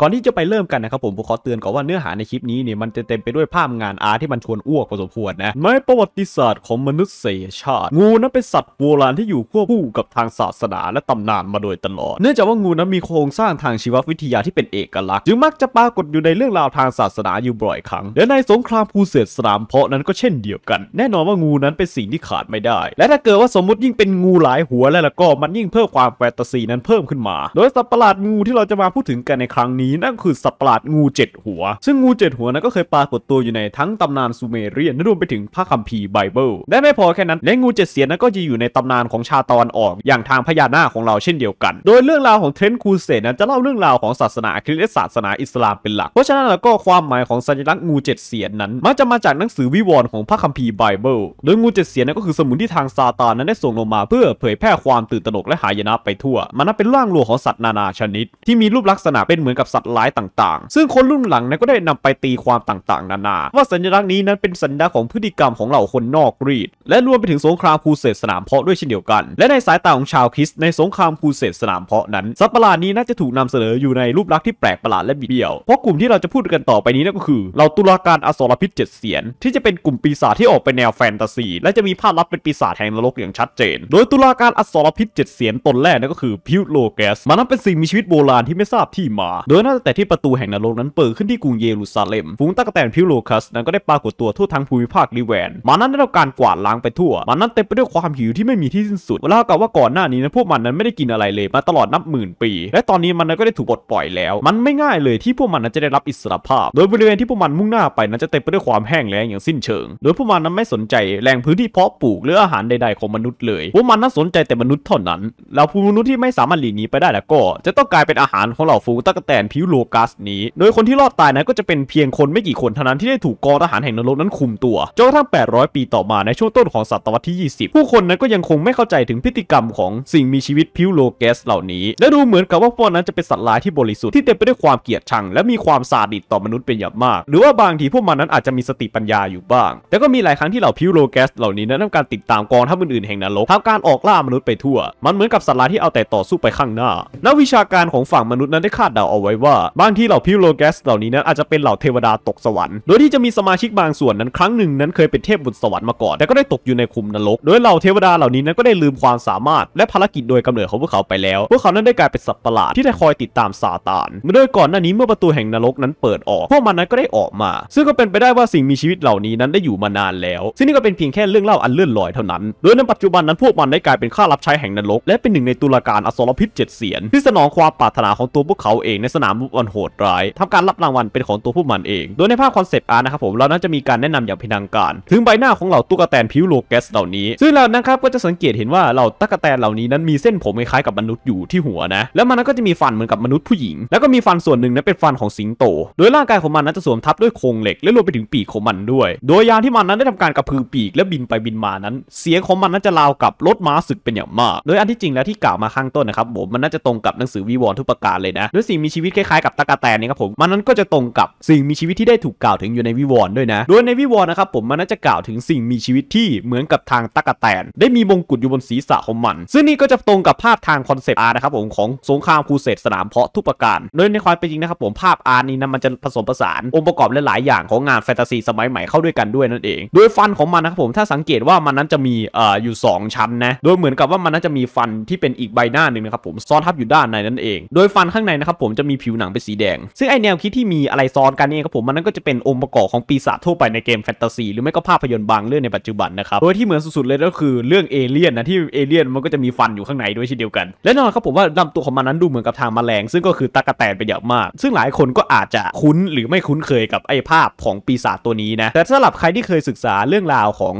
ก่อนที่จะไปเริ่มกันนะครับผมผมขอเตือนก่อนว่าเนื้อหาในคลิปนี้เนี่ย มันจะเต็มไปด้วยภาพงานอาร์ที่มันชวนอ้วกพอสมควรนะ ไม้ประวัติศาสตร์ของมนุษยชาติ งูนั้นเป็นสัตว์โบราณที่อยู่ควบคู่กับทางศาสนาและตำนานมาโดยตลอด เนื่องจากว่างูนั้นมีโครงสร้างทางชีววิทยาที่เป็นเอกลักษณ์จึงมักจะปรากฏอยู่ในเรื่องราวทางศาสนาอยู่บ่อยครั้งและในสงครามภูเสดสลามเพาะนั้น ก็เช่นเดียวกัน แน่นอนว่างูนั้นเป็นสิ่งที่ขาดไม่ได้ และถ้าเกิดว่าสมมติยิ่งเป็นงูหลายหัวแล้วก็มันยิ่งเพิ่มความแฟนตาซีนั้นเพิ่มขึ้นมา โดยสัตว์ประหลาดงูที่เราจะมาพูดถึงกันในครั้งนี้นี้นั่นคือสัตว์ประหลาดงูเจ็ดหัว ซึ่งงูเจ็ดหัวนั้นก็เคยปรากฏตัวอยู่ในทั้งตำนานซูเมเรียนรวมไปถึงพระคัมภีร์ไบเบิลและไม่พอแค่นั้นและงูเจ็ดเสียนนั้นก็จะอยู่ในตำนานของชาตอนออกอย่างทางพญานาคของเราเช่นเดียวกันโดยเรื่องราวของเทรนคูเซนั้น จะเล่าเรื่องราวของศาสนาคริสต์ศาสนาอิสลามเป็นหลัก เพราะฉะนั้นแล้วก็ความหมายของสัญลักษณ์งูเจ็ดเสียนนั้นมักจะมาจากหนังสือวิวรณ์ของพระคัมภีร์ไบเบิลโดยงูเจ็ดเสียนนั้นก็คือสมุนที่ทางซาตานนั้นได้ส่งลงมาเพื่อเผยแพร่ความตื่นตระหนกและหายนะไปทั่ว มันนับเป็นร่างลวงของสัตว์นานาชนิด ที่มีรูปลักษณะเป็นเหมือนกับสตว์ร้ายต่าง ๆ ซึ่งคนรุ่นหลังนั้นก็ได้นำไปตีความต่างๆ นานาว่าสัญลักษณ์นี้นั้นเป็นสัญลักษณ์ของพฤติกรรมของเหล่าคนนอกรีดและรวมไปถึงสงครามคูเสดสนามเพาะด้วยเช่นเดียวกันและในสายตาของชาวคริสในสงครามคูเสดสนามเพาะนั้นสัตว์ประหลาดนี้น่าจะถูกนำเสนออยู่ในรูปลักษณ์ที่แปลกประหลาดและบิดเบี้ยวเพราะกลุ่มที่เราจะพูดกันต่อไปนี้นั่นก็คือเหล่าตุลาการอสรพิษเจ็ดเสียนที่จะเป็นกลุ่มปีศาจที่ออกไปแนวแฟนตาซี และจะมีภาพลับเป็นปีศาจแห่งนรกอย่างชัดเจน โดยตุลาการอสรพิษเจ็ดเสียนตนแรกนั่นก็คือพิวโลแกสมันนั้นเป็นสิ่งมีชีวิตโบราณที่ไม่ทราบที่มาโดอน่าะแต่ที่ประตูแห่งนรกนั้นเปิดขึ้นที่กรุงเยรูซาเล็มฝูงตะกแตนพิโลคัสนั้นก็ได้ปรากฏตัวทั่วทั้งภูมิภาคลิแวนมันนั้นได้รับการกวาดล้างไปทั่ว มันนั้นเต็มไปด้วยความหิวที่ไม่มีที่สิ้นสุด เล่ากับว่าก่อนหน้านี้นะพวกมันนั้นไม่ได้กินอะไรเลยมาตลอดนับหมื่นปีและตอนนี้มันนั้นก็ได้ถูกปลดปล่อยแล้ว มันไม่ง่ายเลยที่พวกมันนั้นจะได้รับอิสรภาพ โดยบริเวณที่พวกมันมุ่งหน้าไปนั้นจะเต็มไปด้วยความแห้งแล้งอย่างสิ้นเชิงโดยพวกมันนั้นไม่สนใจแ่งพื้นที่เพาะปลูกหรืออาหารใดๆของมนุษย์เลย พวกมันนั้นสนใจแต่มนุษย์เท่านั้นแล้วผู้มนุษย์ที่ไม่สามารถหลีกหนีไปได้แล้วก็จะต้องกลายเป็นอาหารของเหล่าฝูงตะกแตนผิวโลกัสนี้ โดยคนที่รอดตายนั้นก็จะเป็นเพียงคนไม่กี่คนเท่านั้นที่ได้ถูกกองทหารแห่งนรกนั้นคุมตัว จนกระทั่ง800 ปีต่อมาในช่วงต้นของศตวรรษที่ 20 ผู้คนนั้นก็ยังคงไม่เข้าใจถึงพฤติกรรมของสิ่งมีชีวิตผิวโลกัสเหล่านี้ และดูเหมือนกับว่าพวกนั้นจะเป็นสัตว์ร้ายที่บริสุทธิ์ ที่เต็มไปด้วยความเกลียดชังและมีความซาดิสต่อมนุษย์เป็นอย่างมาก หรือว่าบางทีพวกมันนั้นอาจจะมีสติปัญญาอยู่บ้าง แต่ก็มีหลายครั้งที่เหล่าผิวโลกัสเหล่านี้นั้นทำการติดตามกองทัพอื่นๆแห่งนรกทำการออกล่ามนุษย์ไปทั่วมันเหมือนกับสัตว์ร้ายที่เอาแต่ต่อสู้ไปข้างหน้านักวิชาการของฝั่งมนุษย์นั้นได้คาดเดาเอาไว้ว่าบางที่เหล่าพิโลแกสเหล่านี้นั้นอาจจะเป็นเหล่าเทวดาตกสวรรค์ โดยที่จะมีสมาชิกบางส่วนนั้นครั้งหนึ่ง นั้นเคยเป็นเทพบุตรสวรรค์มาก่อน แต่ก็ได้ตกอยู่ในคุมนรก โดยเหล่าเทวดาเหล่านี้นั้นก็ได้ลืมความสามารถและภารกิจโดยกำเนิดของพวกเขาไปแล้ว พวกเขานั้นได้กลายเป็นสัตว์ประหลาดที่ได้คอยติดตามซาตานโดยก่อนหน้านี้เมื่อประตูแห่งนรกนั้นเปิดออก พวกมันนั้นก็ได้ออกมา ซึ่งก็เป็นไปได้ว่าสิ่งมีชีวิตเหล่านี้นั้นได้อยู่มานานแล้ว ซึ่งนี่ก็เป็นเพียงแค่เรื่องเล่าอันเลื่อนลอยเท่านั้น โดยในปัจจุบันนั้นพวกมันได้กลายเป็นข้ารับใช้แห่งนรก และเป็นหนึ่งในตุลาการอสรพิษเจ็ดเสียนที่สนองความปรารถนาของตัวพวกเขาเองในสนา3วอนโหดร้ายทำการรับรางวัลเป็นของตัวผู้มันเอง โดยในภาพคอนเซปต์อาร์นะครับผมเราน่าจะมีการแนะนำอย่างพิ็นงการ ถึงใบหน้าของเหล่าตุ๊กแตนผิวโลแกสเหล่านี้ ซึ่งเรานะครับก็จะสังเกตเห็นว่าเหล่าตุ๊กแตนเหล่านี้นั้นมีเส้นผมคล้ายกับมนุษย์อยู่ที่หัวนะ แล้วมันก็จะมีฟันเหมือนกับมนุษย์ผู้หญิง แล้วก็มีฟันส่วนหนึ่งนั้นเป็นฟันของสิงโต โดย ร่างกายของมันนั้นจะสวมทับด้วยโครงเหล็กและรวมไปถึงปีกของมันด้วย โดยยานที่มันนั้นได้ทำการกระพือปีกและบินไปบินมานั้น เสียงของมันนั้นจะราวกับรถม้าศึกเป็นอย่างมาก โดยอันที่จริงแล้วที่กล่าวมาข้างต้นนะครับผมมันน่าจะตรงกับหนังสือวีวอนทุกประการเลยนะโดยสิ่งมีชีวิตคล้ายๆกับตะกะแตนนี่ครับผมมันนั้นก็จะตรงกับสิ่งมีชีวิตที่ได้ถูกกล่าวถึงอยู่ในวิวร์ด้วยนะโดยในวิวร์นะครับผมมันน่าจะกล่าวถึงสิ่งมีชีวิตที่เหมือนกับทางตะกะแตนได้มีมงกุฎอยู่บนศีรษะของมัน ซึ่งนี่ก็จะตรงกับภาพทางคอนเซปต์อาร์นะครับผมของสงครามครูเสดสนามเพาะทุกประการโดยในความเป็นจริงนะครับผมภาพอาร์นี้นะมันจะผสมผสานองค์ประกอบหลายๆอย่างของงานแฟนตาซีสมัยใหม่เข้าด้วยกันด้วยนั่นเองโดยฟันของมันนะครับผมถ้าสังเกตว่ามันนั้นจะมีเอ่ออยู่ 2 ชั้นนะโดยเหมือนกับว่ามันน่าจะมีฟันที่เป็นอีกใบหน้าหนึ่งนะครับผม ซ้อนทับอยู่ด้านในนั่นเอง โดยฟันข้างในนะครับผมจะมีผิผิวหนังเป็นสีแดง ซึ่งไอแนวคิดที่มีอะไรซ้อนกันนี่ครับผมมันนั่นก็จะเป็นองค์ประกอบของปีศาจทั่วไปในเกมแฟนตาซีหรือไม่ก็ภาพยนตร์บางเรื่องในปัจจุบันนะครับโดยที่เหมือนสุดๆเลยก็คือเรื่องเอเลี่ยนนะ ที่เอเลี่ยนมันก็จะมีฟันอยู่ข้างในด้วยเช่นเดียวกัน และนนอนครับผมว่าลำตัวของมันนั้นดูเหมือนกับทางแมลง ซึ่งก็คือตากแตนเป็นอย่างมาก ซึ่งหลายคนก็อาจจะคุ้นหรือไม่คุ้นเคยกับไอภาพของปีศาจตัวนี้นะแต่สำหรับใครที่เคยศึกษาเรื่องราวของ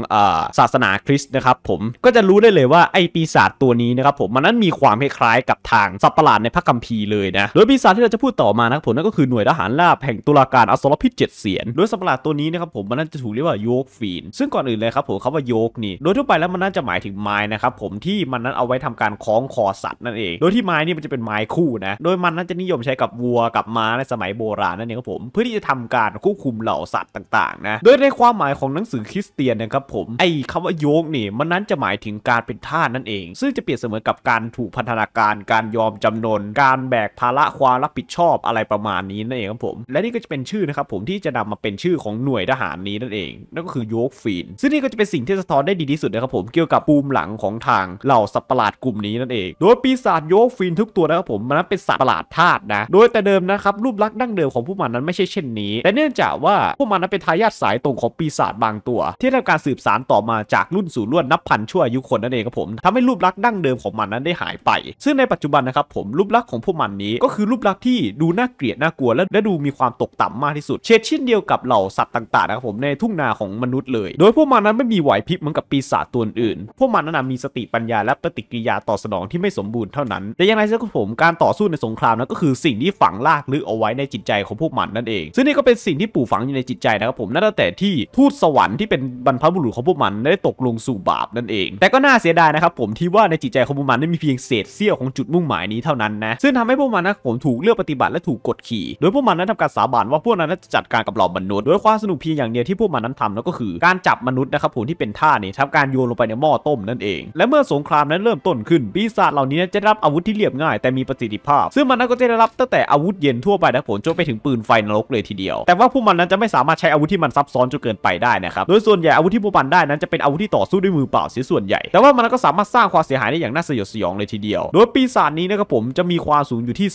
ศาสนาคริสต์นะครับผมก็จะรู้ได้เลยว่าไอปีศาจตัวนี้นะครับผมมันนั้นมีความคล้ายๆกับทางสัตว์ประหลาดในพระคัมภีร์เลยนะโดยปีศาจที่เราจะพูดต่อมานะครับผมนั่นก็คือหน่วยทหารราบแห่งตุลาการอสรพิษเจ็ดเสียนโดยสัปราห์าตัวนี้นะครับผมมันน่าจะถูกเรียกว่าโยกฟีนซึ่งก่อนอื่นเลยครับผมคำว่าโยกนี่โดยทั่วไปแล้วมันน่าจะหมายถึงไม้นะครับผมที่มันนั้นเอาไว้ทำการคล้องคอสัตว์นั่นเองโดยที่ไม้นี่มันจะเป็นไม้คู่นะโดยมันน่าจะนิยมใช้กับวัวกับม้าในสมัยโบราณนั่นเองครับผมเพื่อที่จะทำการควบคุมเหล่าสัตว์ต่างๆนะโดยในความหมายของหนังสือคริสเตียนนะครับผมไอ้คำว่าโยกนี่ มันนั้นจะหมายถึงการเป็นทาสนั่นเอง ซึ่งจะเปรียบเสมือนกับการถูกพันธนาการการยอมจำนนการแบกภาระความรับผิดชอบอะไรประมาณนี้นั่นเองครับผมและนี่ก็จะเป็นชื่อนะครับผมที่จะนำมาเป็นชื่อของหน่วยทหารนี้นั่นเองนั่นก็คือโยกฟีนซึ่งนี่ก็จะเป็นสิ่งที่สะท้อนได้ดีที่สุดนะครับผมเกี่ยวกับปูมหลังของทางเหล่าสัตว์ประหลาดกลุ่มนี้นั่นเอง โดยปีศาจโยกฟีนทุกตัวนะครับผมมันเป็นสัตว์ประหลาดธาตุนะ โดยแต่เดิมนะครับรูปลักษณ์ดั้งเดิมของพวกมันนั้นไม่ใช่เช่นนี้ แต่เนื่องจากว่าพวกมันนั้นเป็นทายาทสายตรงของปีศาจบางตัวที่ได้การสืบสานต่อมาจากรุ่นสู่รุ่นนับพันชั่วอายุคนนั่นเองครับผมทำให้รูปลักษณ์ดั้งเดิมของมันนั้นได้หายไป ซึ่งในปัจจุบันนะครับผมรูปลักษณ์ของพวกมันนี้ก็คือรูปลักษณ์ทที่ดูน่าเกลียด น่ากลัวและและดูมีความตกต่ำมากที่สุด เชนเช่นเดียวกับเหล่าสัตว์ต่างๆนะครับผมในทุ่งนาของมนุษย์เลย โดยพวกมันนั้นไม่มีไหวพริบเหมือนกับปีศาจตัวอื่น พวกมันนั้นมีสติปัญญาและปฏิกิริยาต่อสนองที่ไม่สมบูรณ์เท่านั้น แต่อย่างไรซะก็ผมการต่อสู้ในสงครามนั้นก็คือสิ่งที่ฝังลากลึกเอาไว้ในจิตใจของพวกมันนั่นเองซึ่งนี่ก็เป็นสิ่งที่ปู่ฝังอยู่ในจิตใจนะครับผมนั่นตั้แต่ที่ทูตสวรรค์ที่เป็นบรรพบุรุษของพวกมันได้ตกลงสู่บาปนั่นเอง แต่ก็น่าเสียดายนะครับ ผมที่ว่าในจิตใจของพวกมันได้มีเพียงเศษเสี้ยวของจุดมุ่งหมายนี้เท่านั้นนะซึ่งทำให้พวกมันนะผมถูกเลือกปฏิบัติและถูกกดขี่ โดยพวกมันนั้นทำการสาบานว่าพวกนั้นจะจัดการกับเหล่ามนุษย์โดยความสนุกเพียงอย่างเดียวที่พวกมันนั้นทำนั่นก็คือการจับมนุษย์นะครับผมที่เป็นท่านี่ทำการโยนลงไปในหม้อต้มนั่นเอง และเมื่อสงครามนั้นเริ่มต้น ขึ้นปีศาจเหล่านี้จะได้รับอาวุธที่เรียบง่ายแต่มีประสิทธิภาพ ซึ่งมันนั้นก็จะได้รับตั้งแต่อาวุธเย็นทั่วไปนะผมจนไปถึงปืนไฟนรกเลยทีเดียว แต่ว่าพวกมันนั้นจะไม่สามารถใช้อาวุธที่มันซับซ้อนจนเกินไปได้นะครับ โดยส่วนใหญ่อาวุธที่พวกมันได้นั้นจะเป็นอาวุธที่ต่อสู้ด้วยมือเปล่าเสียส่วนใหญ่แต่ว่ามันก็สามารถสร้างความเสียหายได้อย่างน่าสยดสยองเลยทีเดียว โดยปีศาจนี้นะครับผมจะมีความสูงอยู่ที่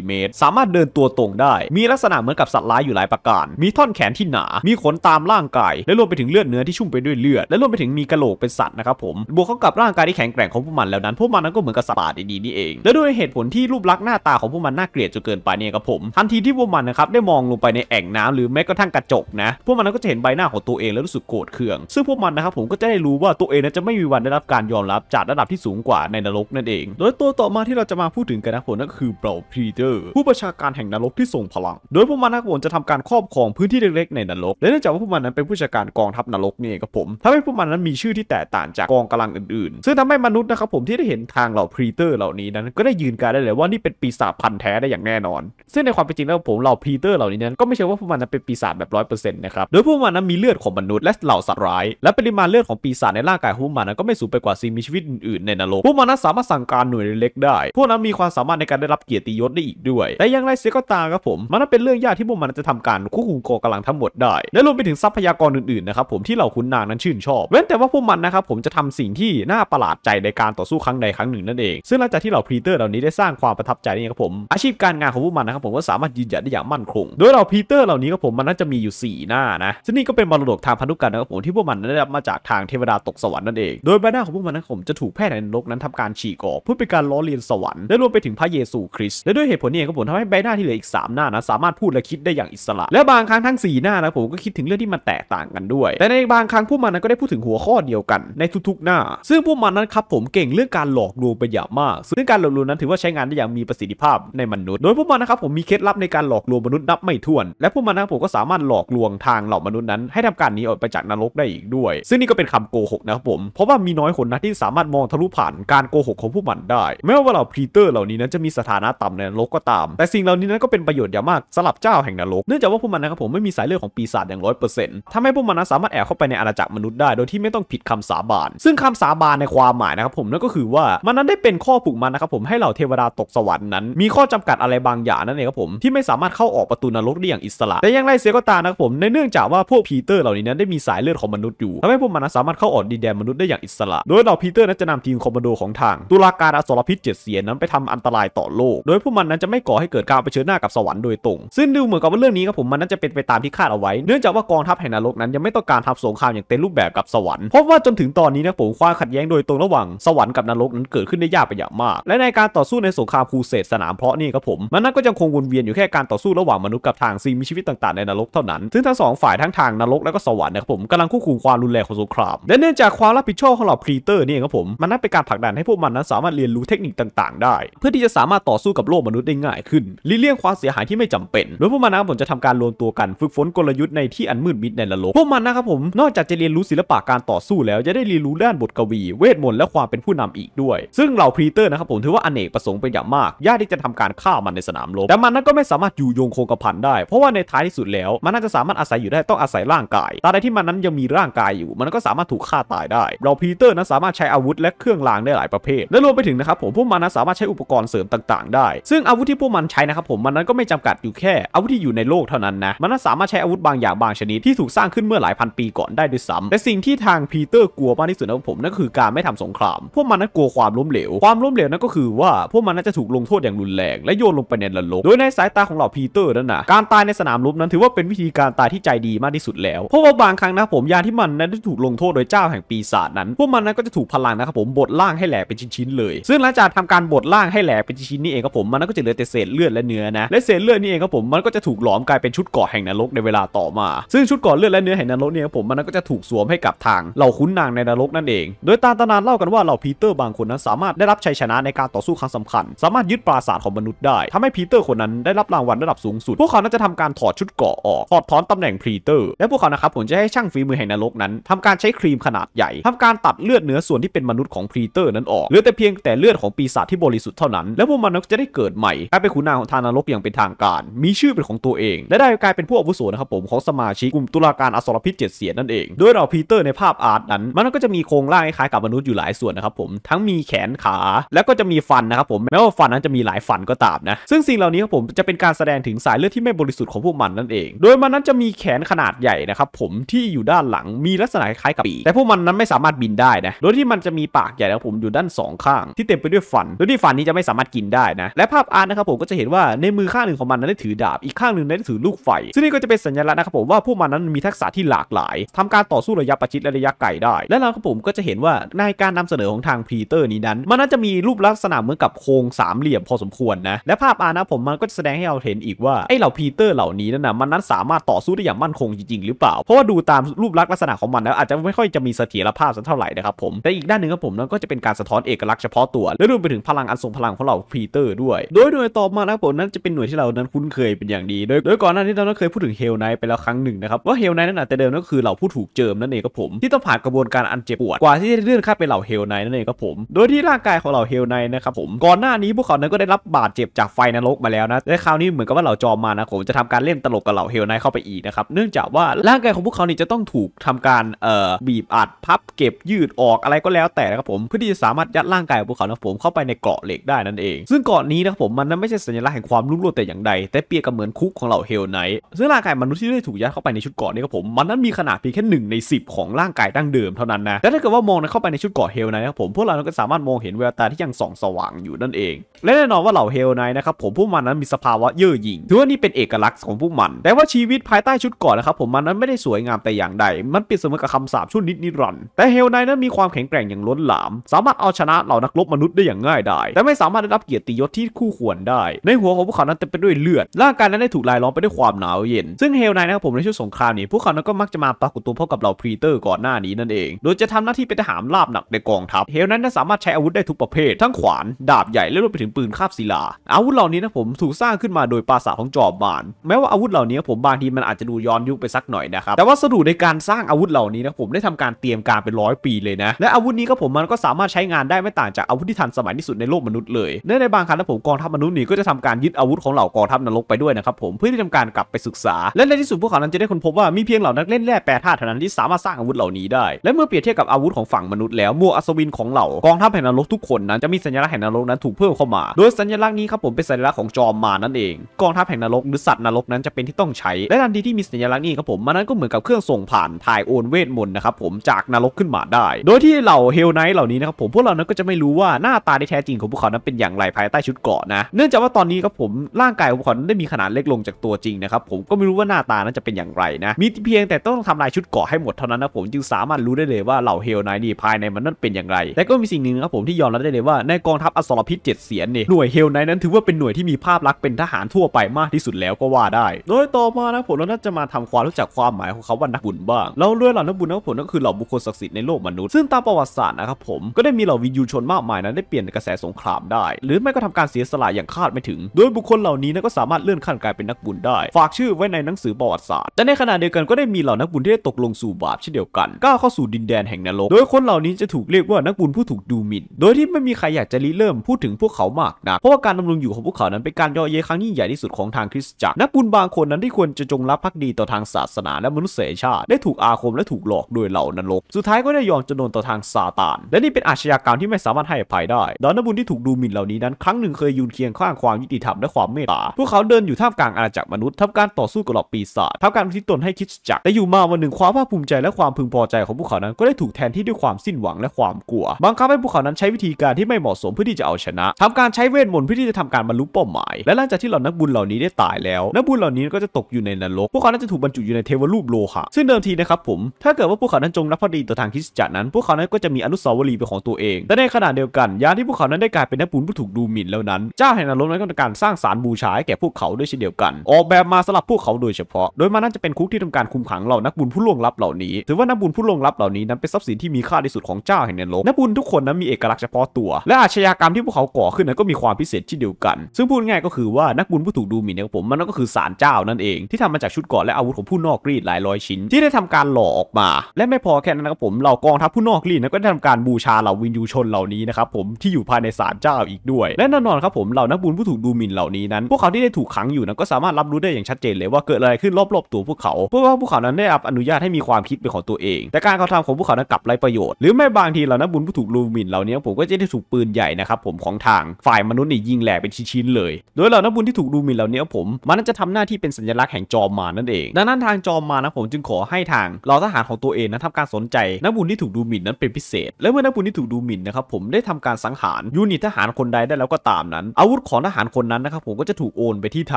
2-4เมตรสามารถเดินตัวตรงได้ มีลักษณะเหมือนกับสัตว์ร้ายอยู่หลายประการ มีท่อนแขนที่หนา มีขนตามร่างกาย และรวมไปถึงเลือดเนื้อที่ชุ่มไปด้วยเลือด และรวมไปถึงมีกระโหลกเป็นสัตว์นะครับผม บวกเข้ากับร่างกายที่แข็งแกร่งของพวกมันแล้วนั้นพวกมันนั้นก็เหมือนกับสัตว์ป่าดีๆนี่เองและด้วยเหตุผลที่รูปลักษณ์หน้าตาของพวกมันน่าเกลียดจนเกินไปเนี่ยครับผมทันทีที่พวกมันนะครับได้มองลงไปในแอ่งน้ำ หรือแม้กระทั่งกระจกนะพวกมันนนั้ก็จะเห็นใบหน้าของตัวเองแล้วรู้สึกโกรธเคือง ซึ่งพวกมันนะครับผมก็จะได้รู้ว่าตัวเองนั้นจะไม่มีวันได้รับการยอมรับจากระดับที่สูงกว่าในนรกนั่นเอง โดยตัวต่อมาที่เราจะมาพูดถึงกันนะผมนั่นคือเปลพีเตอร์ผู้ประชาการแห่งนรกที่ทรงพลัง โดยพวกมันนักวนจะทำการครอบครองพื้นที่เล็กๆในนรก และเนื่องจากว่าพวกมันนั้นเป็นผู้จัดการกองทัพนรกนี่ครับผมทำให้พวกมันนั้นมีชื่อที่แตกต่างจากกองกำลังอื่นๆ ซึ่งทำให้มนุษย์นะครับผมที่ได้เห็นทางเหล่าพรีเตอร์เหล่านี้นั้นก็ได้ยืนการได้เลยว่านี่เป็นปีศาจพันธุ์แท้ได้อย่างแน่นอน ซึ่งในความเป็นจริงแล้วผมเหล่าพรีเตอร์เหล่านี้นั้นก็ไม่ใช่ว่าพวกมันนั้นเป็นปีศาจแบบร้อยเปอร์เซ็นต์นะครับ โดยพวกมันนั้นมีเลือดของมนุษย์และเหล่าสัตว์ร้ายและปริมาณเลือดของปีศาจในร่างกายของพวกมันนั้นก็ไม่สูงไปกว่าสิ่งมีชีวิตอื่นๆในนรกพวกมันนั้นสามารถสั่งการหน่วยเล็กได้พวกนั้นมีความสามารถในการได้รับเกียรติยศได้อีกด้วย้วยแต่อย่างไรเสียก็ตามครับผมมันเป็นเรื่องยากที่พวกมันจะทำการควบคุมกองกำลังทั้งหมดได้ และรวมไปถึงทรัพยากรอื่นๆนะครับผมที่เหล่าขุนนางนั้นชื่นชอบเว้นแต่ว่าพวกมันนะครับผมจะทำสิ่งที่น่าประหลาดใจในการต่อสู้ครั้งใดครั้งหนึ่ง นั่นเองซึ่งหลังจากที่เหล่าพรีเตอร์เหล่านี้ได้สร้างความประทับใจนี่ครับผมอาชีพการงานของพวกมันนะครับผมก็สามารถยืนหยัดได้อย่างมั่นคง โดยเหล่าพรีเตอร์เหล่านี้ครับผมมันน่าจะมีอยู่ 4 หน้านะซึ่งนี่ก็เป็นมรดกทางพันธุกรรมนะครับผมที่พวกมันได้รับมาจากทางเทวดาตกสวรรค์นั่นเองโดยใบหน้าของพวกมันนัผมจะถูกแพทย์ในนรกนั้นทำการฉีกออกเพื่อเป็นการล้อเลียนสวรรค์และรวมไปถึงพระเยซูคริสต์และด้วยเหตุผลนี้ครับผมทำให้ใบหน้าที่เหลืออีก 3 หน้านะสามารถพูดและคิดได้อย่างอิสระ และบางครั้งทั้ง 4 หน้านะผมก็คิดถึงเรื่องที่มันแตกต่างกันด้วย แต่ในบางครั้งผู้มันนนก็ได้พูดถึงหัวข้อเดียวกันในทุกๆ หน้า ซึ่งผู้มันนั้นครับผมเก่งเรื่องการหลอกลวงเป็นอย่างมาก ซึ่งการหลอกลวงนั้นถือว่าใช้งานได้อย่างมีประสิทธิภาพในมนุษย์โดยผู้มันนะครับผมมีเคล็ดลับในการหลอกลวงมนุษย์นับไม่ถ้วนและผู้มันนะผมก็สามารถหลอกลวงทางเหล่ามนุษย์นั้น ให้ทำการหนีออกไปจากนรกได้อีกด้วย ซึ่งนี่ก็เป็นคำโกหกนะครับผมเพราะว่ามีน้อยคนนะที่สามารถมองทะลุผ่านการโกหกของผู้มันได้แม้ว่าเหล่าพรีเตอร์ เหล่านี้นั้นจะมีสถานะต่ำในนรกก็ตาามแต่สิ่งเหล่านี้นั้นก็เป็นประโยชน์อย่างมากสำหรับเจ้าแห่งนรกเนื่องจากว่าพวกมันนะครับผมไม่มีสายเลือดของปีศาจอย่างร้อยเปอร์เซ็นต์ทำให้พวกมันนะสามารถแอบเข้าไปในอาณาจักรมนุษย์ได้ โดยที่ไม่ต้องผิดคำสาบานซึ่งคำสาบานในความหมายนะครับผมนั่นก็คือว่ามันนั้นได้เป็นข้อผูกมัดนะครับผมให้เหล่าเทวดาตกสวรรค์นั้นมีข้อจำกัดอะไรบางอย่างนั่นเองครับผมที่ไม่สามารถเข้าออกประตูนรกได้อย่างอิสระแต่อย่างไรเสียก็ตามนะครับผมในเนื่องจากว่าพวกพีเตอร์เหล่านี้นั้นได้มีสายเลือดของมนุษย์อยู่ทำให้พวกมันสามารถเข้าออกดินแดนมนุษย์ได้อย่างอิสระโดยเหล่าพีเตอร์นั้นจะนำทีมคอมมานโดของทาง ตุลาการอสรพิษเจ็ดเสียนั้นไปทำอันตรายต่อโลก โดยพวกมันนั้นจะไม่ก่อให้เกิดการเผชิญหน้ากับสวรรค์โดยตรง ซึ่งดูเหมือนกับว่าเรื่องนี้ครับผมมันน่าจะเป็นไปตามที่คาดเอาไว้ เนื่องจากว่ากองทัพแห่งนรกนั้นยังไม่ต้องการทำสงครามอย่างเต็มรูปแบบกับสวรรค์เพราะว่าจนถึงตอนนี้นะผมความขัดแย้งโดยตรงระหว่างสวรรค์กับนรกนั้นเกิดขึ้นได้ยากไปอย่างมาก และในการต่อสู้ในสงครามครูเสดสนามเพาะนี่ครับผมมันนั้นก็ยังคงวนเวียนอยู่แค่การต่อสู้ระหว่างมนุษย์กับทางสิ่งมีชีวิตต่างๆในนรกเท่านั้นซึ่งทั้งสองฝ่ายทั้งทางนรกและก็สวรรค์นะครับผมกำลังควบคุมความรุนแรงของสงครามและเนื่องจากความรับผิดชอบของเหล่าพรีเตอร์นี่ครับผมมันนั้นเป็นการผลักดันให้พวกมันนั้นสามารถเรียนรู้เทคนิคต่างๆได้ เพื่อที่จะสามารถต่อสู้กับโลกมนุษย์ได้งง่ายขึ้นลีเลี่ยงความเสียหายที่ไม่จำเป็นโดยพวกมันนะครับผมจะทำการรวมตัวกันฝึกฝนกลยุทธ์ในที่อันมืดมิดในนลกพวกมันนะครับผมนอกจากจะเรียนรู้ศิลปะการต่อสู้แล้วจะได้เรียนรู้ด้านบทกวี เวทมนต์และความเป็นผู้นำอีกด้วย ซึ่งเหล่าพรีเตอร์นะครับผมถือว่าอเนกประสงค์เป็นอย่างมากยากที่จะทำการฆ่ามันในสนามรบแต่มันนั้นก็ไม่สามารถอยู่โยงคงกระพันได้ เพราะว่าในท้ายที่สุดแล้ว มันน่าจะสามารถอาศัยอยู่ได้ต้องอาศัยร่างกายตราใดที่มันนั้นยังมีร่างกายอยู่ มันก็สามารถถูกฆ่าตายได้เราพรีเตอร์นั้นสามารถใช้อาวุธและเครื่องรางได้หลายประเภท และรวมไปถึงนะครับผมพวกมันนั้นสามารถใช้อุปกรณ์เสริมต่างๆได้ซึ่งอาวุธทีที่พวกมันใช้นะครับผมมันนั้นก็ไม่จำกัดอยู่แค่ อาวุธที่อยู่ในโลกเท่านั้นนะมันสามารถใช้อาวุธบางอย่างบางชนิดที่ถูกสร้างขึ้นเมื่อหลายพันปีก่อนได้ด้วยซ้ำแต่สิ่งที่ทางปีเตอร์กลัวมากที่สุดนะครับผมนั่นคือการไม่ทำสงครามพวกมันนั้นกลัวความล้มเหลวความล้มเหลวนั่นก็คือว่าพวกมันน่าจะถูกลงโทษอย่างรุนแรงและโยนลงไปในนรกโดยในสายตาของเหล่าปีเตอร์นั้นนะการตายในสนามรบนั้นถือว่าเป็นวิธีการตายที่ใจดีมากที่สุดแล้วเพราะว่าบางครั้งนะผมยาที่มันนั้นได้ถูกลงโทษโดยเจ้าแห่งปีศาจนั้น พวกมันนั้นก็จะถูกพลังนะครับผมบดล่างให้แหลกเป็นชิ้นๆเลยซึ่งหลังจากทำการบดล่างให้แหลกเป็นชิ้นๆนี่เองครับผมมันก็จะเหลือแต่เศษเลือดและเนื้อนะและเศษเลือดนี่เองครับผมมันก็จะถูกหลอมกลายเป็นชุดเกาะแห่งนรกในเวลาต่อมา ซึ่งชุดเกาะเลือดและเนื้อแห่งนรกเนี่ยครับผมมันก็จะถูกสวมให้กับทางเหล่าขุนนางในนรกนั่นเอง โดยตามตำนานเล่ากันว่าเหล่าพีเตอร์บางคนนั้นสามารถได้รับชัยชนะในการต่อสู้ครั้งสำคัญ สามารถยึดปราสาทของมนุษย์ได้ทำให้พีเตอร์คนนั้นได้รับรางวัลระดับสูงสุด พวกเขานจะทำการถอดชุดเกาะออกถอดถอนตำแหน่งพีเตอร์และพวกเขานะครับผมจะให้ช่างฝีมือแห่งนรกนั้นทำการใช้ครีมขนาดใหญ่ทำการตัดเลือดเนื้อส่วนที่เป็นมนุษย์ของพีเตอร์นั้นออกเหลือแต่เพียงแต่เลือดของปีศาจที่บริสุทธิ์เท่านั้นและพวกมันก็จะได้เกิดใหม่กายเป็นขุนนางของทานนรกอย่างเป็นทางการ มีชื่อเป็นของตัวเอง และได้กลายเป็นผู้อาวุโสนะครับผมของสมาชิกกลุ่มตุลาการอสรพิษเจ็ดเสียนนั่นเอง โดยเราพีเตอร์ในภาพอาร์ตนั้น มันก็จะมีโครงร่างคล้ายกับมนุษย์อยู่หลายส่วนนะครับผม ทั้งมีแขนขา แล้วก็จะมีฟันนะครับผมแม้ว่าฟันนั้นจะมีหลายฟันก็ตามนะ ซึ่งสิ่งเหล่านี้ครับผมจะเป็นการแสดงถึงสายเลือดที่ไม่บริสุทธิ์ของพวกมันนั่นเอง โดยมันนั้นจะมีแขนขนาดใหญ่นะครับผมที่อยู่ด้านหลัง มีลักษณะคล้ายกับปี แต่พวกมันนั้นไม่สามารถบินได้นะโดยที่มันจะมีปากใหญ่นะครับผมอยู่ด้านงข้างที่เต็มไปด้วยฟันโดยที่ฟันนี้จะไม่สามารถกินได้นะและภาพอาร์ตนะครับผมก็จะเห็นว่าในมือข้างหนึ่งของมันนั้นได้ถือดาบ อีกข้างหนึ่งได้ถือลูกไฟ ซึ่งนี่ก็จะเป็นสัญลักษณ์นะครับผมว่าพวกมันนั้นมีทักษะที่หลากหลาย ทำการต่อสู้ระยะประชิด และระยะไกลได้ และเราครับผมก็จะเห็นว่าในการนำเสนอของทางพีเตอร์นี้นั้น มันน่าจะมีรูปลักษณะเหมือนกับโครงสามเหลี่ยมพอสมควรนะ และภาพอานะผมมันก็จะแสดงให้เราเห็นอีกว่าไอเหล่าพีเตอร์เหล่านี้นั้นนะ มันนั้นสามารถต่อสู้ได้อย่างมั่นคงจริงๆ หรือเปล่า เพราะว่าดูตามรูปลักษณะของมันแล้วอาจจะไม่ค่อยจะมีเสถียรภาพสักเท่าไหร่นะครับ ผมแต่อีกด้านหนึ่งครับผมนั้นก็จะเป็นการสะท้อนเอกลักษณ์เฉพาะตัวและรวมไปถึงพลังอันทรงพลังของเหล่าพีเตอร์ด้วย โดยโดยตบมานะผมนั่นจะเป็นหน่วยที่เรานั้นคุ้นเคยเป็นอย่างดีโดยโดยก่อนหน้านี้เราเคยพูดถึงเฮลไนไปแล้วครั้งหนึ่งนะครับว่าเฮลไนนั่นแต่เดิมก็คือเหล่าผู้ถูกเจิมนั่นเองครับผมที่ต้องผ่านกระบวนการอันเจ็บปวดกว่าที่จะเลื่อนขั้นไปเหล่าเฮลไนนั่นเองครับผม โดยที่ร่างกายของเหล่าเฮลไนนะครับผมก่อนหน้านี้พวกเขานั้นก็ได้รับบาดเจ็บจากไฟนรกมาแล้วนะแต่คราวนี้เหมือนกับว่าเหล่าจอมมานะผมจะทำการเล่นตลกกับเหล่าเฮลไนเข้าไปอีกนะครับเนื่องจากว่าร่างกายของพวกเขานี่จะต้องถูกทำการเอ่อบีบอัดพับ เก็บยืดออกอะไรก็แล้ว แต่นะครับผม เพื่อที่จะสามารถยัดร่างกายของพวกเขานะผมเข้าไปในเกาะเหล็กได้นั่นเอง ซึ่งเกาะนี้นะครับผมมันไม่ใช่สัญลักษณ์แห่งความรุ่งโรจน์แต่อย่างใด แต่เปรียบกับเหมือนคุกของเหล่าเฮลไนท์ซึ่งร่างกายมนุษย์ที่ได้ถูกยัดเข้าไปในชุดเกราะนี่ครับผม มันนั้นมีขนาดเพียงแค่หนึ่งใน 10 ของร่างกายดั้งเดิมเท่านั้นนะ แต่ถ้าเกิดว่ามองเข้าไปในชุดเกราะเฮลไนท์ครับผมพวกเราก็สามารถมองเห็นแววตาที่ยังส่อง สว่างอยู่นั่นเอง และแน่นอนว่าเหล่าเฮลไนท์นะครับผมพวกมันนั้นมีสภาวะเย่อหยิ่งถือว่านี่เป็นเอกลักษณ์ของพวกมัน แต่ว่าชีวิตภายใต้ชุดเกราะนะครับผมมันนั้นไม่ได้สวยงามแต่อย่างใด มันเปรียบเสมือนกับคำสาปชุ่นิดนิรัน์แต่เฮลไนท์นั้นมีความแข็งแกร่งอย่างล้นหลาม สามารถเอาชนะเหล่านักรบมนุษย์ได้อย่างง่ายดายแต่ไม่สามารถได้รับเกียรติยศที่คู่ควรได้ได้ในหัวของพวกเขานั้นเต็มไปด้วยเลือด ร่างกายนั้นได้ถูกลายล้อมไปด้วยความหนาวเย็นซึ่งเฮลไนนะครับผมในช่วงสงครามนี้พวกเขานั้นก็มักจะมาปรากฏตัวพบกับเหล่าพรีเตอร์ก่อนหน้านี้นั่นเอง โดยจะทำหน้าที่เป็นทหารลาบหนักในกองทัพเฮลนั้นสามารถใช้อาวุธได้ทุกประเภท ทั้งขวานดาบใหญ่และรวมไปถึงปืนคาบศิลา อาวุธเหล่านี้นะผมถูกสร้างขึ้นมาโดยปราสาทของจอบบาน แม้ว่าอาวุธเหล่านี้ผมบางทีมันอาจจะดูย้อนยุคไปสักหน่อยนะครับแต่วัสดุในการสร้างอาวุธเหล่านี้นะผมได้ทำการเตรียมการเป็นร้อยปีเลยนะและอาวุธนี้ก็ผมมันก็สามารถใช้งานได้ไม่ต่างจากอาวุธที่ทันสมัยที่สุดในโลกมนุษย์เลยในในบางครั้งนะผมกองทัพมนุษย์นีก็จะทำการยึดอาวุธของเหล่ากองทัพนรกไปด้วยนะครับผมเพื่อที่ทํการกลับไปศึกษา และในที่สุดพวกเขานั้นจะได้ค้นพบว่ามีเพียงเหล่านักเล่นแร่แปรธาตุเท่านั้นที่สามารถสร้างอาวุธเหล่านี้ได้และเมื่อเปรียบเทียบกับอาวุธของฝั่งมนุษย์แล้วมัวอัศวินของเหล่ากองทัพแห่งนรกทุกคน นั้นจะมีสัญลักษณ์แห่งนรกนั้นถูกเพิ่มเข้ามา โดยสัญลักษณ์นี้ครับผมเป็นสัญลักษณ์ของจอมมานั่นเอง กองทัพแห่งนรกหรือสัตว์นรกนั้นจะเป็นที่ต้องใช้และทันทีที่มีสัญลักษณ์นี้ครับผมมันนั้นก็เหมือนกับเครื่องส่งผ่านถ่ายโอนเวทมนต์นะครับผมจากนรกขึ้นมาได้ โดยที่เหล่าเฮลไนท์เหล่านี้นะครับผมพวกเรานั้นก็จะไม่รู้ว่าหน้าตาที่แท้จริงของพวกเขานั้นเป็นอย่างไรภายใต้ชุดเกราะนะเนื่ององจากว่าตอนนี้ครับผมร่างกายของผอนได้มีขนาดเล็กลงจากตัวจริงนะครับผมก็ไม่รู้ว่าหน้าตานั้นจะเป็นอย่างไรนะ มีเพียงแต่ต้องทำลายชุดเกาะให้หมดเท่านั้นนะผมจึงสามารถรู้ได้เลยว่าเหล่าเฮลไนนี่ ภายในมันนั่นเป็นอย่างไร แต่ก็มีสิ่งหนึ่งครับผมที่ยอมรับได้เลยว่าในกองทัพอสรพิษเจ็ดเสียนเนี่ยหน่วยเฮลไนนั้นถือว่าเป็นหน่วยที่มีภาพลักษณ์เป็นทหารทั่วไปมากที่สุดแล้วก็ว่าได้ โดยต่อมานะผมเราน่าจะมาทำความรู้จักความหมายของเขาว่านักบุญบ้างแล้วด้วยเหล่านักบุญนะผมก็คือเหล่าบุคคลศักดิ์สิทธิ์ในโลกมนุษย์ซึ่งตามประวัติศาสตร์นะครับผมก็ได้มีเหล่าวิญญูชนมากมายนั้นได้เปลี่ยนกระแสสงครามได้ หรือไม่ก็ทำการเสียสละอย่างาดไม่ถึงโดยบุคคลเหล่านี้นะก็สามารถเลื่อนขั้นกลายเป็นนักบุญได้ ฝากชื่อไว้ในหนังสือประวัติศาสตร์แต่ในขณะเดียวกันก็ได้มีเหล่านักบุญ ที่ได้ตกลงสู่บาปเช่นเดียวกันก้าวเข้าสู่ดินแดนแห่งนรกโดย คนเหล่านี้จะถูกเรียกว่านักบุญผู้ถูกดูหมิ่นโดยที่ไม่มีใครอยากจะริเริ่มพูดถึงพวกเขามากนะเพราะว่าการดำรงอยู่ของพวกเขานั้นเป็นการย่อเยครั้งยิ่งใหญ่ที่สุดของทางคริสตจักรนักบุญบางคนนั้นที่ควรจะจงรักภักดีต่อทางศาสนาและมนุษยชาติได้ถูกอาคมและถูกหลอกโดยเหล่านรก สุดท้ายก็ได้ยอมจำนนต่อทางซาตานและนี่เป็นอาชญากรรมที่ไม่สามารถให้อภัยได้ดอนนบุญที่ถูกดูหมิ่นเหล่านี้นั้น ครั้งหนึ่งเคยยืนเคียงข้าง้างความยุติธรรมและความเมตตา พวกเขาเดินอยู่ท่ามกลางอาณาจักรมนุษย์ทาการต่อสู้กับหลอกปีศาจทำการทิ่ตนให้คิดจักแต่อยู่มาวันหนึ่งความภาคภูมิใจและความพึงพอใจ ของพวกเขานั้นก็ได้ถูกแทนที่ด้วยความสิ้นหวังและความกลัวบางครั้งให้พวกเขานั้นใช้วิธีการที่ไม่เหมาะสมเพื่อที่จะเอาชนะ ทำการใช้เวทมนต์เพื่อที่จะทำการบรรลุเป้าหมาย และหลังจากที่เหล่านักบุญเหล่านี้ได้ตายแล้วนักบุญเหล่านี้ก็จะตกอยู่ในนรกพวกเขานั้นจะถูกบรรจุอยู่ในเทวรูปโลหะซึ่งเดิมทีนะครับผมถ้าเกิดว่าพวกเขานั้นจงรับพอดีต่อทางคิดจักนั้น พวกเขานั้นก็จะมีอนุสาวรีย์เป็นของตัวเอง แต่ในขณะเดียวกันยานที่พวกเขานั้นได้กลายเป็นนักบุญผู้ถูกดูหมิ่นแล้วนั้นเจ้าแห่งนล้มนั้นก็ต้งการสร้างสารบูชาให้แก่พวกเขาด้วยเช่นเดียวกัน ออกแบบมาสำหรับพวกเขาโดยเฉพาะ โดยมันนั้นจะเป็นคุกที่ทำการคุมขังเหล่านักบุญผู้ล่วงลับเหล่านี้ ถือว่านักบุญผู้ล่วงลับเหล่านี้นั้นเป็นทรัพย์สินที่มีค่าที่สุดของเจ้าแห่งนโลกนักบุญทุกคนนั้นมีเอกลักษณ์เฉพาะตัว และอาชญากรรมที่พวกเขาก่อขึ้นนั้นก็มีความพิเศษเช่นเดียวกัน ซึ่งพูดง่ายก็คือว่านักบุญผู้ถูกดูหมิ่นของผมมันก็คือสารเจ้านั่นเองที่ทำมาจากชุดเกราะและอาวุธของผู้นอกรีดหลายร้อยชิ้นที่ได้ทำการหล่อออกมา และไม่พอแค่นั้นครับผมเหล่ากองทัพผู้นอกรีดนั้นก็ได้ทำการบูชาเหล่าวินยูชนเหล่านี้นะครับผมที่อยู่ภายในสารเจ้าอีกด้วย และแน่นอนครับผมเหล่านักบบุญผู้ถูกดูหมิ่นเหล่านี้นั้น พวกเขาที่ได้ถูกขังอยู่นั้นก็สามารถรับรู้ได้อย่างชัดเจนเลยว่าเกิดอะไรขึ้นรอบๆตัวพวกเขา เพราะว่าพวกเขานั้นได้รับอนุญาตให้มีความคิดเป็นของตัวเอง แต่การกระทำของพวกเขานั้นกลับไร้ประโยชน์ หรือแม้บางทีเหล่านักบุญผู้ถูกดูหมิ่นเหล่านี้ผมก็จะได้ถูกปืนใหญ่นะครับผมของทางฝ่ายมนุษย์นี่ยิงแหลกเป็นชิ้นๆเลย โดยเหล่านักบุญที่ถูกดูหมิ่นเหล่านี้ผม มันจะทำหน้าที่เป็นสัญลักษณ์แห่งจอมมานั่นเอง ดังนั้นทางจอมมานะผมจึงขอให้ทางเราทหารของตัวเองนั้นทำการสนใจนักบุญที่ถูกดูหมิ่นนั้นเป็นพิเศษ และเมื่อนักบุญที่ถูกดูหมิ่นนะครับผมได้ทำการสังหารยูนิตทหารคนใดได้แล้วก็ตามนั้น อาวุธขของทหารคนนั้นนะครับผมก็จะถูกโอนไปที่ท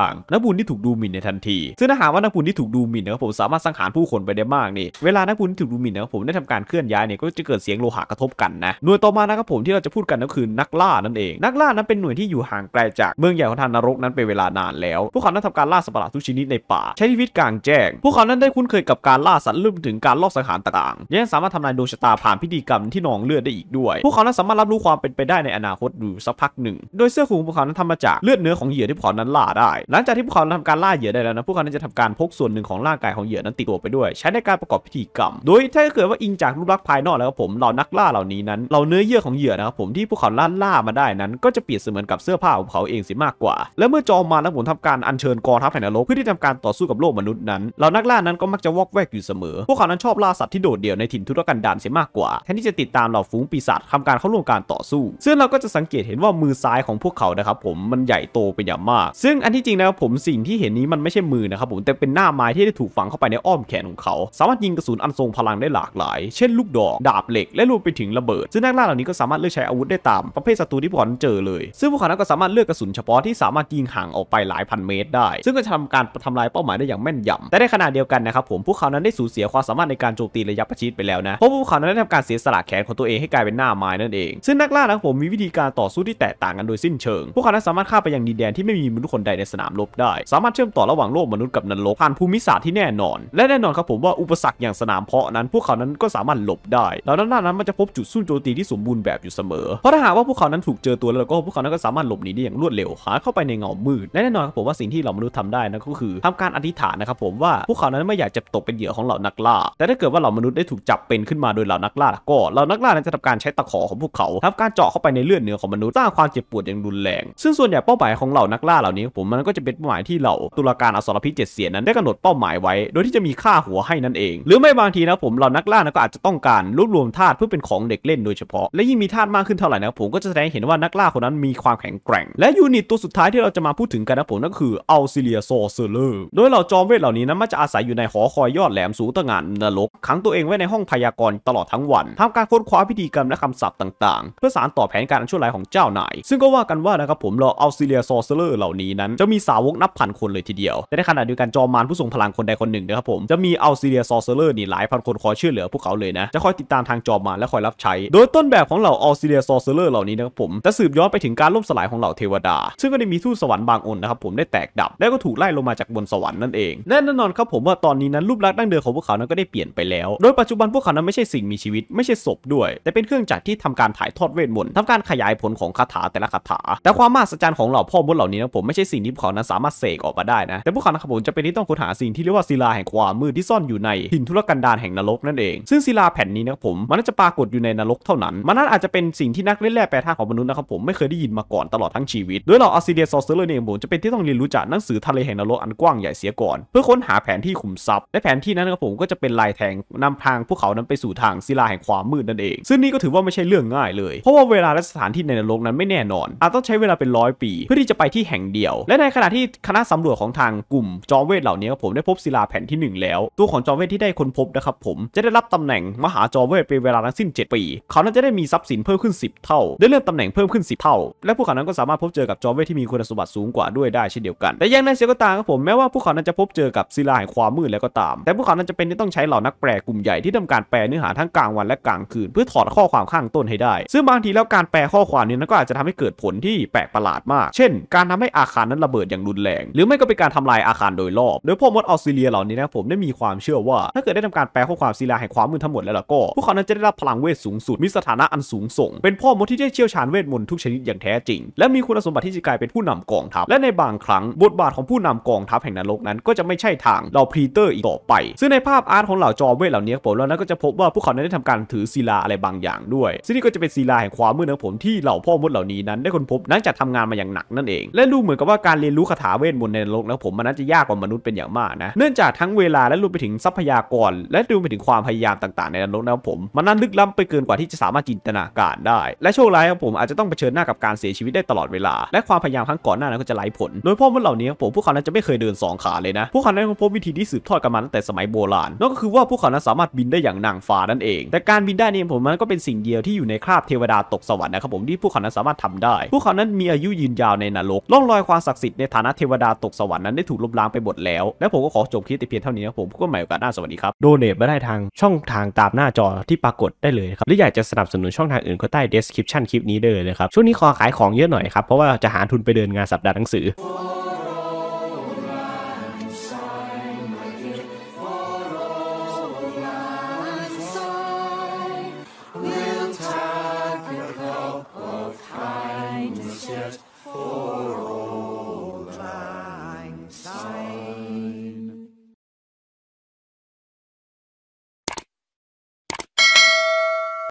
างนักบุญที่ถูกดูหมิ่นในทันทีซึ่งถ้าหากว่านักบุญที่ถูกดูหมิ่นนะครับผมสามารถสังหารผู้คนไปได้มากนี่เวลานักบุญที่ถูกดูหมิ่นนะครับผมได้ทำการเคลื่อนย้ายเนี่ยก็จะเกิดเสียงโลหะกระทบกันนะหน่วยต่อมานะครับผมที่เราจะพูดกันก็คือนักล่านั่นเอง นักล่านั้นเป็นหน่วยที่อยู่ห่างไกลจากเมืองใหญ่ของทานนรกนั้นเป็นเวลานาน แล้วพวกเขาได้นทำการล่าสัตว์ประหลาดทุกชนิดในป่าใช้ชีวิตกลางแจ้งพวกเขานั้นได้คุ้นเคยกับการล่าสัตว์รวมถึงการลอบสังหารต่างๆยังสามารถทำลายดวงชะตาผ่านพิธีกรรมที่นองเลือดได้อีกด้วย พวกเขานั้นสามารถรับรู้ความเป็นไปได้ในอนาคตอยู่สักพักหนึ่ง โดยเสื้อุมของพวกเขานั้นทำมาจากเลือดเนื้อของเหยื่อที่พวกเขานั้นล่าได้ หลังจากที่พวกเขาทำการล่าเหยื่อได้แล้วนะ พวกเขานั้นจะทำการพกส่วนหนึ่งของร่างกายของเหยื่อนั้นติดตัวไปด้วย ใช้ในการประกอบพิธีกรรม โดยถ้าเกิดว่าอิงจากรูปลักษณ์ภายนอกแล้วครับผม เหล่านักล่าเหล่านี้นั้น เหล่าเนื้อเยื่อของเหยื่อนะครับผมที่พวกเขาล่าล่ามาได้นั้นก็จะเปรียบเสมือนกับเสื้อผ้าของเขาเองสิมากกว่า และเมื่อจอมมาล้ะผมทำการอัญเชิญกองทัพแห่งนรกเพื่อที่ทำการต่อสู้กับโลกมนุษย์นั้น เหล่านักล่านั้นก็มักจะวอกแวกอยู่เสมอ พวกเขานั้นชอบล่าสัตว์ที่โดดเดี่ยวในถิ่นทุรกันดารเสียมากกว่าแทนที่จะติดตามเหล่าฝูงปีศาจทำการเข้าร่วมการต่อสู้ ซึ่งเราก็จะสังเกตเห็นว่ามือซ้ายของพวกเขานะครับผมมันใหญ่โตเป็นอย่างมาก ซึ่งอันที่จริงนะครับผมสิ่งที่เห็นนี้มันไม่ใช่มือนะครับผมแต่เป็นหน้าไม้ที่ได้ถูกฝังเข้าไปในอ้อมแขนของเขา สามารถยิงกระสุนอันทรงพลังได้หลากหลาย เช่นลูกดอกดาบเหล็กและรวมไปถึงระเบิด ซึ่งนักล่าเหล่านี้ก็สามารถเลือกใช้อาวุธได้ตามประเภทศัตรูที่พวกเขาเจอเลย ซึ่งพวกเขาก็สามารถเลือกกระสุนเฉพาะที่ สามารถยิงห่างออกไปหลายพันเมตรได้ ซึ่งก็จะทำการทำลายเป้าหมายได้อย่างแม่นยำแต่ในขณะเดียวกันนะครับผมพวกเขานั้นได้สูญเสียความสามารถในการโจมตีระยะประชิดไปแล้วนะ เพราะพวกเขานั้นได้ทำการเสียสละแขนของตัวเองให้กลายเป็นหน้าไม้นั่นเอง ซึ่งนักล่านะผมมีวิธีการต่อสู้ที่แตกต่างกันโดยสิ้นเชิง พวกเขาสามารถข้าไปยังดินแดนที่ไม่มีมนุษย์คนใดในสนามรบได้ สามารถเชื่อมต่อระหว่างโลกมนุษย์กับนรกผ่านภูมิศาสตร์ที่แน่นอน และแน่นอนครับผมว่าอุปสรรคอย่างสนามเพาะนั้น พวกเขานั้นก็สามารถหลบได้ แล้วด้านหน้านั้นมันจะพบจุดซุ่มโจมตีที่สมบูรณ์แบบอยู่เสมอ เพราะถ้าหากว่าพวกเขานั้นถูกเจอตัวแล้วก็พวกเขานั้นก็สามารถหลบหนีได้อย่างรวดเร็วหาเข้าไปในเงามืด และแน่นอนครับผมว่าสิ่งที่เรามนุษย์ทำได้นันก็คือ ทำการอธิษฐานนะครับผมว่าพวกเขานั้นไม่อยากจะตกเป็นเหยื่อของเหล่านักล่า แต่ถ้าเกิดว่าเหล่ามนุษย์ได้ถูกจับเป็นขึ้นมาโดยเหล่านักล่าก็เหล่านักล่านั้นจะทำการใช้ตะขอของพวกเขา ทำการเจาะเข้าไปในเลือดเนื้อของมนุษย์สร้างความเจ็บปวดอย่างรุนแรงซึึ่งส่วนใหญ่เป้าหมายของเหล่านักล่าเหล่านี้ผมมันก็จะเป็นเป้าหมายที่เหล่าตุลาการอสรพิษเจ็ดเสียนนั้นได้กำหนดเป้าหมายไว้ โดยที่จะมีค่าหัวให้นั่นเอง หรือไม่บางทีนะผมเหล่านักล่านะก็อาจจะต้องการรวบรวมธาตุเพื่อเป็นของเด็กเล่นโดยเฉพาะ และยิ่งมีธาตุมากขึ้นเท่าไหร่นะผมก็จะแสดงเห็นว่านักล่าคนนั้นมีความแข็งแกร่ง และยูนิตตัวสุดท้ายที่เราจะมาพูดถึงกันนะผมนั่นคืออัลซิเลียโซเซลอร์โดยเหล่าจอมเวทเหล่านี้นะมักจะอาศัยอยู่ในหอคอยยอดแหลมสูงตะงานนรกขังตัวเองไว้ในห้องพยากรณ์ตลอดทั้งวันทำการค้นคว้าพิธีกรรมและคำศัพท์ต่างๆ เพื่อสานต่อแผนการอันชั่วร้ายของเจ้านายซึ่งก็ว่ากันว่านะครับผมเล่าอสเซิเลียซอร์เซอร์เหล่านี้นั้นจะมีสาวกนับพันคนเลยทีเดียว แต่ในขณะเดียวกันจอมารผู้ทรงพลังคนใดคนหนึ่งนะครับผมจะมีอสเซิเลียซอร์เซอร์นี่หลายพันคนคอยช่วยเหลือพวกเขาเลยนะ จะคอยติดตามทางจอมารและคอยรับใช้ โดยต้นแบบของเหล่าอสเซิเลียซอร์เซอร์เหล่านี้นะครับผมจะสืบย้อนไปถึงการล่มสลายของเหล่าเทวดา ซึ่งก็ได้มีทูตสวรรค์บางองค์นะครับผมได้แตกดับและก็ถูกไล่ลงมาจากบนสวรรค์นั่นเองแน่นอนครับผมว่าตอนนี้นั้นรูปลักษณ์ดั้งเดิมของพวกเขานั้นก็ได้เปลี่ยนไปแล้วโดยปัจจุบันพวกเขานั้นไม่ใช่สิ่งมีชีวิตไม่ใช่ศพด้วย แต่เป็นเครื่องจักรที่ทำการถ่ายทอดเวทมนต์ทำการขยายผลของคาถาแต่ละคาถา แต่ความมหัศศจรรย์ของเหล่าพ่อมดเหล่านี้นะผมไม่ใช่สิ่งที่พวกเขานั้นสามารถเสกออกมาได้นะแต่พวกเขานะครับผมจะเป็นที่ต้องค้นหาสิ่งที่เรียกว่าศิลาแห่งความมืดที่ซ่อนอยู่ในหินทุรกันดารแห่งนรกนั่นเอง ซึ่งศิลาแผ่นนี้นะครับผมมันน่าจะปรากฏอยู่ในนรกเท่านั้น มันนั้นอาจจะเป็นสิ่งที่นักเล่นแร่แปรธาตุของมนุษย์นะครับผมไม่เคยได้ยินมาก่อนตลอดทั้งชีวิตโดยเหล่าอาซิเดียซอสเซอร์เนี่ยผมจะเป็นที่ต้องเรียนรู้จากหนังสือทะเลแห่งนรกอันกว้างใหญ่เสียก่อน เพื่อค้นหาแผนที่ขุมทรัพย์และแผนที่นั้นนะครับผมก็จะเป็นลายแทงนำทางพวกเขานั้นไปสู่ทางศิลาแห่งความมืดนั่นเอง ซึ่งนี่ก็ถือว่าไม่ใช่เรื่องง่ายเลยเพราะว่าเวลาและสถานที่ในนรกนั้นไม่แน่นอน อาจต้องใช้เวลาเป็นร100 ปีเพื่อที่จะไปที่แห่งเดียว และในขณะที่คณะสำรวจของทางกลุ่มจอมเวทเหล่านี้ับผมได้พบศิลาแผ่นที่ 1 แล้ว ตัวของจอมเวทที่ได้ค้นพบนะครับผม จะได้รับตำแหน่งมหาจอมเวทเป็นเวลาทั้งสิ้น 7 ปี เขานั้นจะได้มีทรัพย์สินเพิ่มขึ้น 10 เท่า ได้เลื่อนตำแหน่งเพิ่มขึ้น10 เท่า และพวกเขานั้นก็สามารถพบเจอกับจอมเวทที่มีคุณสมบัติสูงกว่าด้วยได้เช่นเดียวกันแต่ยังในเสียก็ตามครับผมแม้ว่าพวกเขานั้นจะพบเจอกับศิลาแห่งความมืดแล้วก็ตาม แต่พวกเขานั้นจะเป็นที่ต้องใช้เหล่านักแปลกลุ่มใหญ่ที่ทำการแปลเนื้อหาทั้งกลางวันและกลางคืนเพื่อถอดข้อความข้างต้นให้ได้ ซึ่งบางทีแล้วการแปลข้อความนี้นั้นก็อาจจะทำให้เกิดผลที่แปลกประหลาดมากเช่นการทำให้อาคารนั้นระเบิดอย่างรุนแรง หรือไม่ก็เป็นการทำลายอาคารโดยรอบ โดยพวกมดออสเตรเลียเหล่านี้นะผมได้มีความเชื่อว่า ถ้าเกิดได้ทำการแปลข้อความศิลาแห่งความมืดทั้งหมดแล้วล่ะก็ พวกเขานั้นจะได้รับพลังเวทสูงสุด มีสถานะอันสูงส่ง เป็นพ่อมดที่ได้เชี่ยวชาญเวทมนต์ทุกชนิดอย่างแท้จริง และมีคุณสมบัติที่จะกลายเป็นผู้นำกองทัพและในบางครั้งบทบาทของผู้นำกองทัพแห่งนรกนั้นก็จะไม่ใช่ทางเราพรีเตอร์อีกต่อไป ซึ่งในภาพอาร์ตของเหล่าจอมเวทเหล่านี้ผมแล้วนั้นก็จะพบว่าพวกเขานั้นได้ทำการถือศิลาอะไรบางอย่างด้วยซึ่งนี่ก็จะเป็นศิลาแห่งความมืดนะผมที่เหล่าพ่อมดเหล่านี้นั้น ได้ค้นพบหลังจากทำงานนมาอย่างหนักนั่นเอง และดูเหมือนกับว่าการเรียนรู้คาถาเวทมนต์ในโลกแล้วผมมันน่าจะยากกว่ามนุษย์เป็นอย่างมากนะ เนื่องจากทั้งเวลาและรวมไปถึงทรัพยากรและดูไปถึงความพยายามต่าง ๆในนรกนะ้วผมมันนั้นลึกล้ำไปเกินกว่าที่จะสามารถจินตนาการได้ และโชคร้ายครับผมอาจจะต้องเผชิญหน้ากับการเสียชีวิตได้ตลอดเวลา และความพยายามครั้งก่อนหน้านั้นก็จะไร้ผล โดยพ่อมนเหล่านี้ผมพวกเขานั้นจะไม่เคยเดินสองขาเลยนะ พวกเขานั้นพบวิธีที่สืบทอดกันมาตั้งแต่สมัยโบราณ นั่นก็คือว่าพวกเขานั้นสามารถบินได้อย่างนางฟ้านั่นเอง แต่การบินได้นี่ผมมันก็เป็นสิ่งเดียวที่อยู่ในคราบเทวดาตกสวรรค์นะครับผมที่พวกเขานั้นสามารถทำได้พวกเขานั้นมีอายุยืนยาวในนรก ล่องรอยความศักดิ์สิทธิ์ในฐานะเทวดาตกสวรรค์นั้นได้ถูกลบล้างไปหมดแล้ว และผมก็ขอจบคลิปแต่เพียงเท่านี้นะผมพบกันใหม่โอกาสหน้าสวัสดีครับ โดเนทมาได้ทางช่องทางตามหน้าจอที่ปรากฏได้เลยครับ หรืออยากจะสนับสนุนช่องทางอื่นก็ใต้ description คลิปนี้เลยนะครับ ช่วงนี้ขอขายของเยอะหน่อยครับ เพราะว่าจะหาทุนไปเดินงานสัปดาห์หนังสือ